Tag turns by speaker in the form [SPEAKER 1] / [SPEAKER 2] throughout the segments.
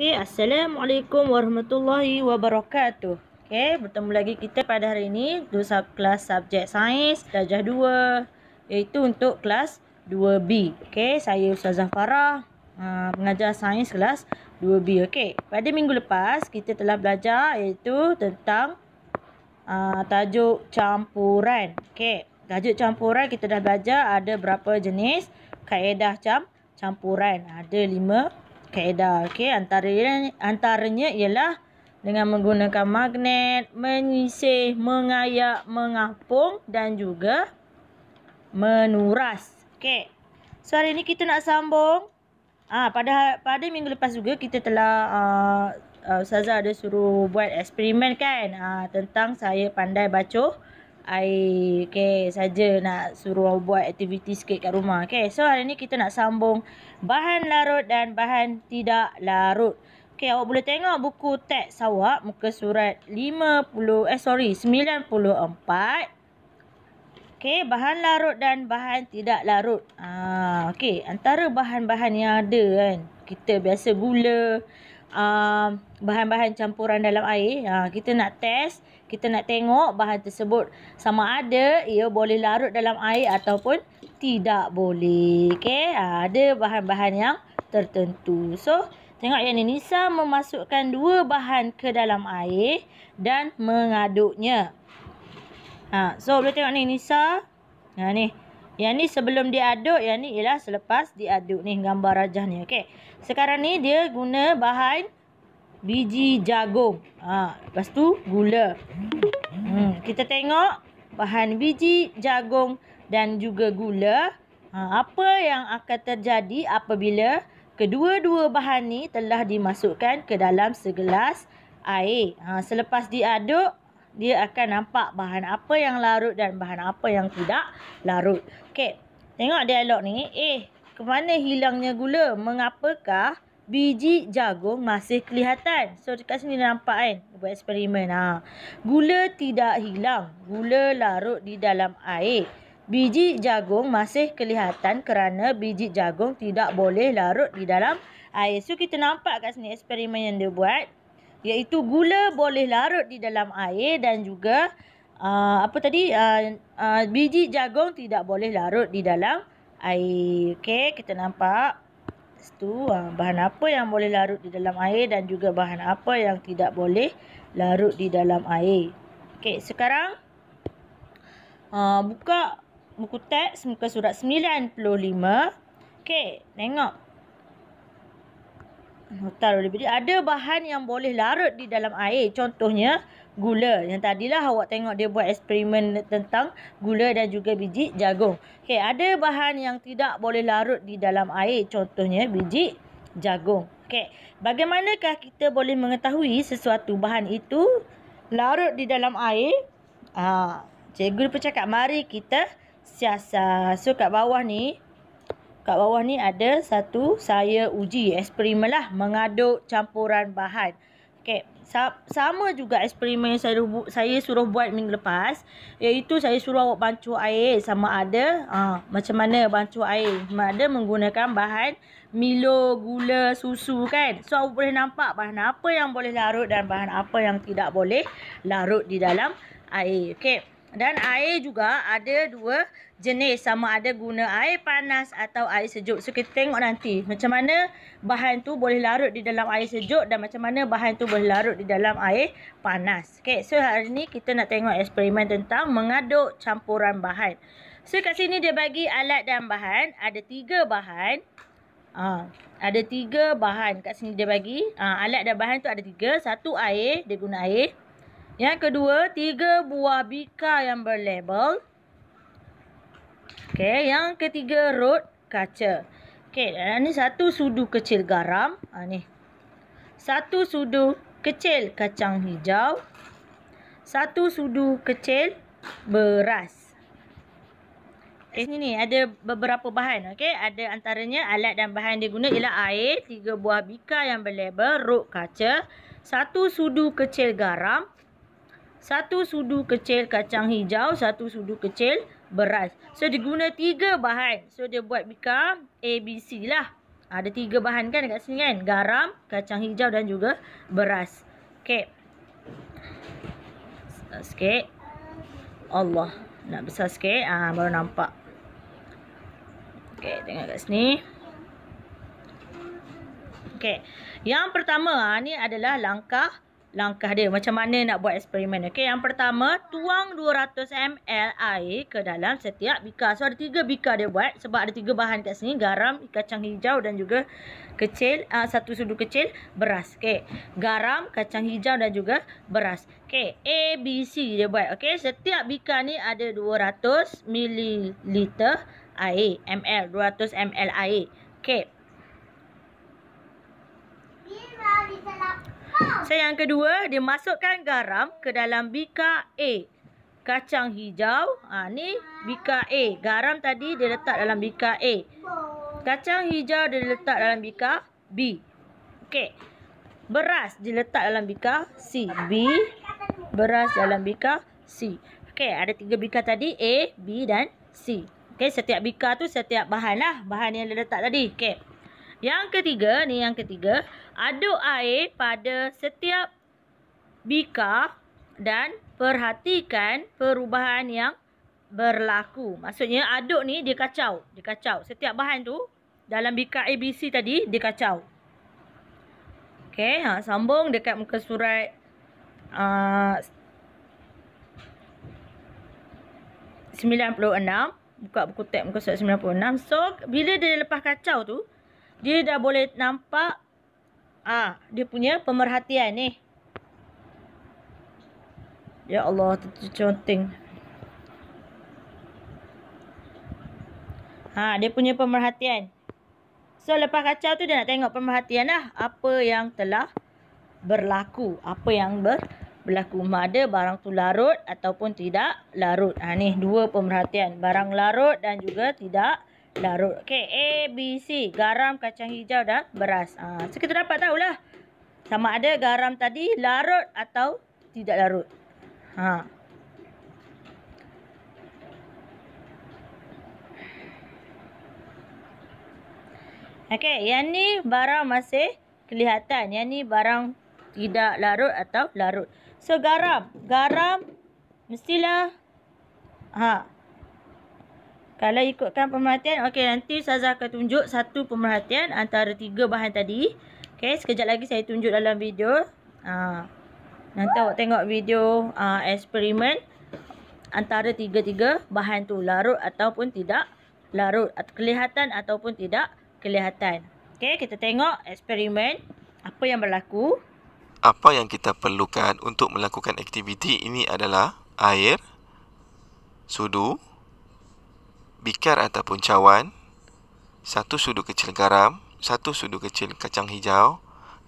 [SPEAKER 1] Okey, Assalamualaikum warahmatullahi wabarakatuh. Okay, bertemu lagi kita pada hari ini untuk sub kelas subjek sains darjah 2 iaitu untuk kelas 2B. Okay, saya Ustazah Farah, ah, pengajar sains kelas 2B. Okay, pada minggu lepas kita telah belajar iaitu tentang uh, tajuk campuran. Okay, tajuk campuran kita dah belajar ada berapa jenis kaedah cam campuran. Ada 5 kaedah. Okey, antaranya antaranya ialah dengan menggunakan magnet, menyisih, mengayak, mengapung dan juga menuras. Okey. So hari ni kita nak sambung ah ha, pada pada minggu lepas juga kita telah uh, ah, ah, Uh, Saza ada suruh buat eksperimen kan uh, Tentang saya pandai bacuh I okay, saja nak suruh buat aktiviti sikit kat rumah. Okay, so hari ni kita nak sambung bahan larut dan bahan tidak larut. Okay, awak boleh tengok buku teks awak muka surat 50, eh sorry, 94. Okay, bahan larut dan bahan tidak larut. Ah, ha, okay, antara bahan-bahan yang ada kan, kita biasa gula, Uh, bahan-bahan campuran dalam air uh, Kita nak test kita nak tengok bahan tersebut sama ada ia boleh larut dalam air ataupun tidak boleh. Okey, ha, ada bahan-bahan yang tertentu. So, tengok yang ini. Nisa memasukkan dua bahan ke dalam air dan mengaduknya. Ha, so, boleh tengok ni Nisa. Ha, ni. Yang ni sebelum diaduk, yang ni ialah selepas diaduk ni gambar rajah ni. Okey. Sekarang ni dia guna bahan biji jagung. Ha, lepas tu gula. Hmm, kita tengok bahan biji jagung dan juga gula. Ha, apa yang akan terjadi apabila kedua-dua bahan ni telah dimasukkan ke dalam segelas air. Ha, selepas diaduk, dia akan nampak bahan apa yang larut dan bahan apa yang tidak larut. Okey, tengok dialog ni. Eh, ke mana hilangnya gula? Mengapakah? biji jagung masih kelihatan. So dekat sini nampak kan buat eksperimen. Ha. Gula tidak hilang. Gula larut di dalam air. Biji jagung masih kelihatan kerana biji jagung tidak boleh larut di dalam air. So kita nampak kat sini eksperimen yang dia buat. Iaitu gula boleh larut di dalam air dan juga Uh, apa tadi uh, uh, biji jagung tidak boleh larut di dalam air okey kita nampak tu ah, bahan apa yang boleh larut di dalam air dan juga bahan apa yang tidak boleh larut di dalam air. Okey, sekarang uh, buka buku teks muka surat 95. Okey, tengok. Nota boleh beri. Ada bahan yang boleh larut di dalam air. Contohnya, gula. Yang tadilah awak tengok dia buat eksperimen tentang gula dan juga biji jagung. Okey, ada bahan yang tidak boleh larut di dalam air. Contohnya biji jagung. Okey, bagaimanakah kita boleh mengetahui sesuatu bahan itu larut di dalam air? Ah, cikgu pun cakap mari kita siasah. So kat bawah ni kat bawah ni ada satu saya uji eksperimen lah mengaduk campuran bahan. Okey sama juga eksperimen yang saya saya suruh buat minggu lepas iaitu saya suruh awak bancuh air sama ada ha, macam mana bancuh air sama ada menggunakan bahan milo, gula, susu kan so awak boleh nampak bahan apa yang boleh larut dan bahan apa yang tidak boleh larut di dalam air okay. dan air juga ada dua jenis sama ada guna air panas atau air sejuk. So kita tengok nanti macam mana bahan tu boleh larut di dalam air sejuk dan macam mana bahan tu boleh larut di dalam air panas. Okay so hari ni kita nak tengok eksperimen tentang mengaduk campuran bahan. So kat sini dia bagi alat dan bahan. Ada tiga bahan. Ha, ada tiga bahan kat sini dia bagi. Ha, alat dan bahan tu ada tiga. Satu air, dia guna air. Yang kedua, tiga buah bika yang berlabel. Okey, yang ketiga rod kaca. Okey, ini eh, satu sudu kecil garam. Ha ni. Satu sudu kecil kacang hijau. Satu sudu kecil beras. Eh, sini ni ada beberapa bahan. Okey, ada antaranya alat dan bahan dia guna ialah air, tiga buah bika yang berlabel, rod kaca, satu sudu kecil garam, satu sudu kecil kacang hijau, satu sudu kecil beras. So dia guna tiga bahan. So dia buat become ABC lah. Ada tiga bahan kan dekat sini kan? Garam, kacang hijau dan juga beras. Okay. Besar sikit. Allah. Nak besar sikit. Ah, baru nampak. Okay. Tengok kat sini. Okay. Yang pertama ah, ni adalah langkah langkah dia. Macam mana nak buat eksperimen. Okay, yang pertama, tuang 200ml air ke dalam setiap bika. So, ada tiga bika dia buat. Sebab ada tiga bahan kat sini. Garam, kacang hijau dan juga kecil. Uh, satu sudu kecil, beras. Okay. Garam, kacang hijau dan juga beras. Okay. A, B, C dia buat. Okay. Setiap bika ni ada 200ml air. ML. 200ml air. Okay. So yang kedua, dia masukkan garam ke dalam bika A. Kacang hijau. Ha, ni bika A. Garam tadi dia letak dalam bika A. Kacang hijau dia letak dalam bika B. Okey. Beras dia letak dalam bika C. B. Beras dalam bika C. Okey, ada tiga bika tadi. A, B dan C. Okey, setiap bika tu setiap bahan lah. Bahan yang dia letak tadi. Okey. Yang ketiga, ni yang ketiga, aduk air pada setiap bika dan perhatikan perubahan yang berlaku. Maksudnya aduk ni dia kacau, dia kacau. Setiap bahan tu dalam bika ABC tadi dia kacau. Okey, ha sambung dekat muka surat a uh, 96 buka buku teks muka surat 96. So bila dia lepas kacau tu dia dah boleh nampak ah dia punya pemerhatian ni. Ya Allah, conteng. Ha, dia punya pemerhatian. So lepas kacau tu dia nak tengok pemerhatian lah apa yang telah berlaku, apa yang ber berlaku mada barang tu larut ataupun tidak larut. Ha ni dua pemerhatian, barang larut dan juga tidak larut. Okey, A, B, C. Garam, kacang hijau dan beras. Ha, ah, so, kita dapat tahulah. Sama ada garam tadi larut atau tidak larut. Ha. Okey, yang ni barang masih kelihatan. Yang ni barang tidak larut atau larut. So, garam. Garam mestilah... ha kalau ikutkan pemerhatian, okey nanti Ustazah akan tunjuk satu pemerhatian antara tiga bahan tadi. Okey, sekejap lagi saya tunjuk dalam video. Aa, ha. nanti awak tengok video aa, ha, eksperimen antara tiga-tiga bahan tu larut ataupun tidak larut. Kelihatan ataupun tidak kelihatan. Okey, kita tengok eksperimen apa yang berlaku.
[SPEAKER 2] Apa yang kita perlukan untuk melakukan aktiviti ini adalah air, sudu, sudu, bikar ataupun cawan, satu sudu kecil garam, satu sudu kecil kacang hijau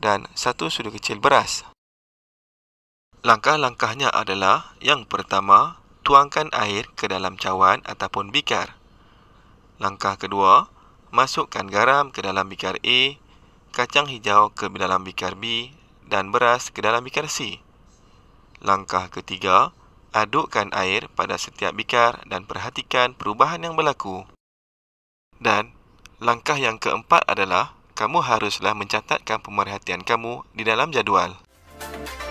[SPEAKER 2] dan satu sudu kecil beras. Langkah-langkahnya adalah yang pertama, tuangkan air ke dalam cawan ataupun bikar. Langkah kedua, masukkan garam ke dalam bikar A, kacang hijau ke dalam bikar B dan beras ke dalam bikar C. Langkah ketiga, Adukkan air pada setiap bikar dan perhatikan perubahan yang berlaku. Dan langkah yang keempat adalah kamu haruslah mencatatkan pemerhatian kamu di dalam jadual. Música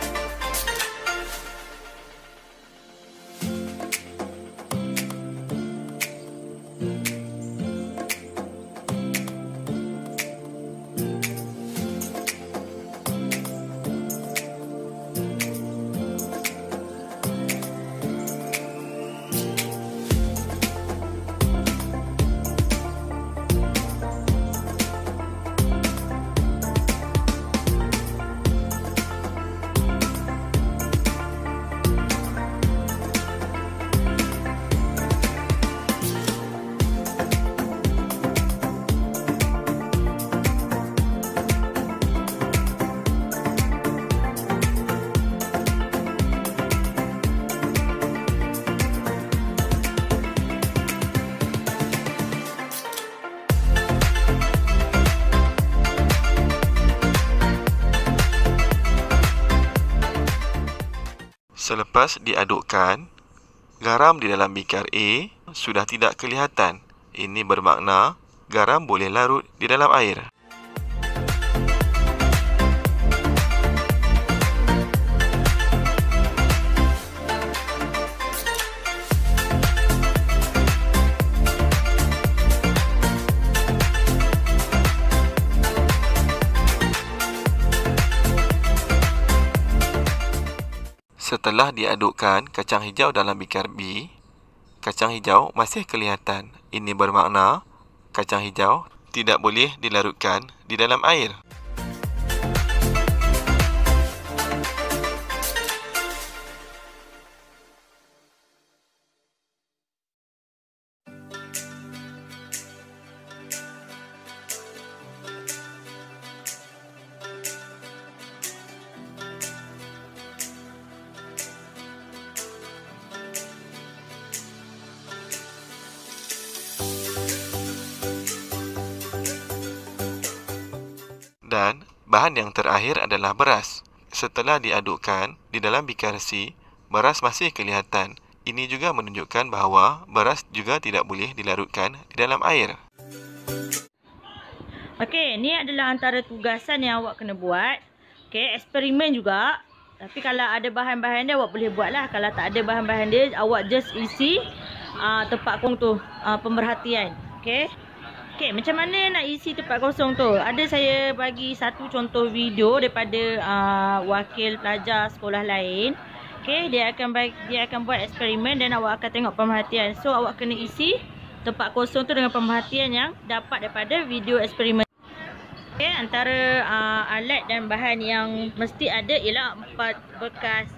[SPEAKER 2] selepas diadukkan, garam di dalam bikar A sudah tidak kelihatan. Ini bermakna garam boleh larut di dalam air. setelah diadukkan kacang hijau dalam B, kacang hijau masih kelihatan. Ini bermakna kacang hijau tidak boleh dilarutkan di dalam air. Bahan yang terakhir adalah beras. Setelah diadukkan di dalam si, beras masih kelihatan. Ini juga menunjukkan bahawa beras juga tidak boleh dilarutkan di dalam air.
[SPEAKER 1] Okey, ni adalah antara tugasan yang awak kena buat. Okey, eksperimen juga. Tapi kalau ada bahan-bahan dia, awak boleh buatlah. Kalau tak ada bahan-bahan dia, awak just isi uh, tempat kong tu, uh, ah, pemerhatian. Okey. Okay, macam mana nak isi tempat kosong tu? Ada saya bagi satu contoh video daripada uh, wakil pelajar sekolah lain. Okay, dia akan dia akan buat eksperimen dan awak akan tengok pemerhatian. So, awak kena isi tempat kosong tu dengan pemerhatian yang dapat daripada video eksperimen. Okay, antara uh, alat dan bahan yang mesti ada ialah empat bekas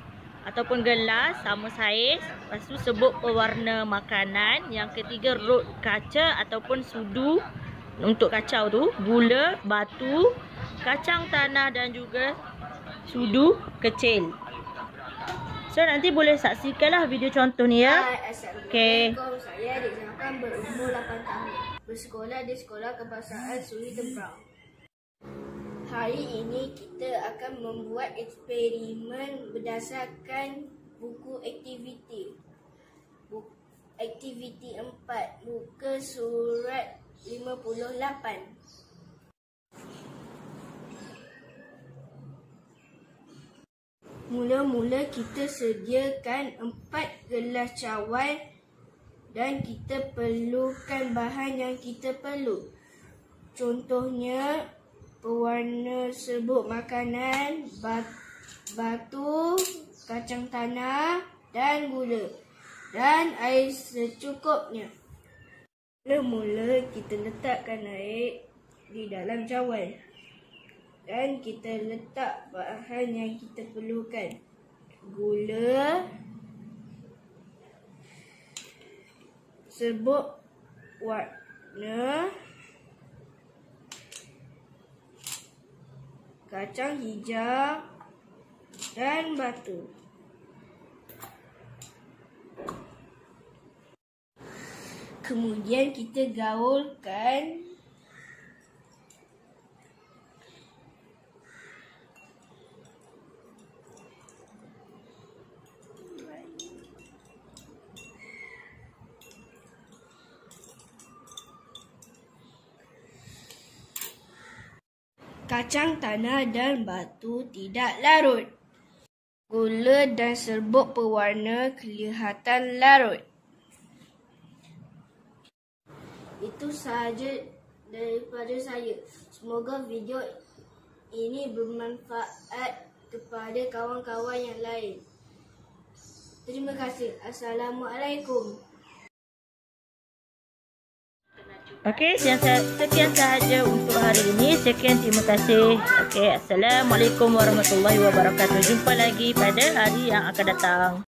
[SPEAKER 1] ataupun gelas sama saiz lepas tu sebut pewarna makanan yang ketiga rod kaca ataupun sudu untuk kacau tu gula batu kacang tanah dan juga sudu kecil So nanti boleh saksikanlah video contoh ni ya. Ah, Okey.
[SPEAKER 3] Saya dijangkakan berumur 8 tahun. Bersekolah di sekolah kebangsaan Suri Tembrang. Hari ini kita akan membuat eksperimen berdasarkan buku aktiviti. Buku aktiviti 4 muka surat 58. Mula-mula kita sediakan empat gelas cawan dan kita perlukan bahan yang kita perlu. Contohnya, pewarna serbuk makanan, batu, kacang tanah dan gula dan air secukupnya. Mula-mula kita letakkan air di dalam cawan dan kita letak bahan yang kita perlukan. Gula, serbuk warna kacang hijau dan batu. Kemudian kita gaulkan kacang tanah dan batu tidak larut. Gula dan serbuk pewarna kelihatan larut. Itu sahaja daripada saya. Semoga video ini bermanfaat kepada kawan-kawan yang lain. Terima kasih. Assalamualaikum.
[SPEAKER 1] Okey, sekian, sekian sahaja untuk hari ini. Sekian terima kasih. Okey, Assalamualaikum warahmatullahi wabarakatuh. Jumpa lagi pada hari yang akan datang.